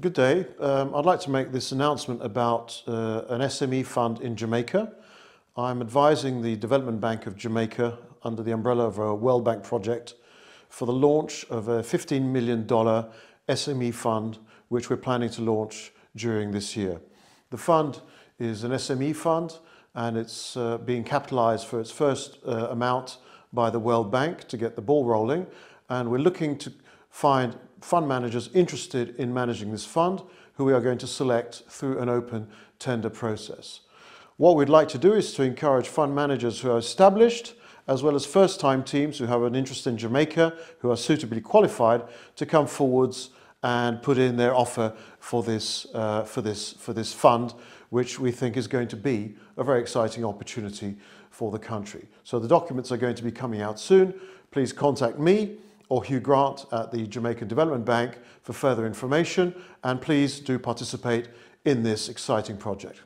Good day. Um, I'd like to make this announcement about uh, an SME fund in Jamaica. I'm advising the Development Bank of Jamaica under the umbrella of a World Bank project for the launch of a $15 million SME fund, which we're planning to launch during this year. The fund is an SME fund and it's uh, being capitalized for its first uh, amount by the World Bank to get the ball rolling. And we're looking to find fund managers interested in managing this fund who we are going to select through an open tender process. What we'd like to do is to encourage fund managers who are established as well as first-time teams who have an interest in Jamaica who are suitably qualified to come forwards and put in their offer for this, uh, for, this, for this fund, which we think is going to be a very exciting opportunity for the country. So the documents are going to be coming out soon. Please contact me or Hugh Grant at the Jamaica Development Bank for further information and please do participate in this exciting project.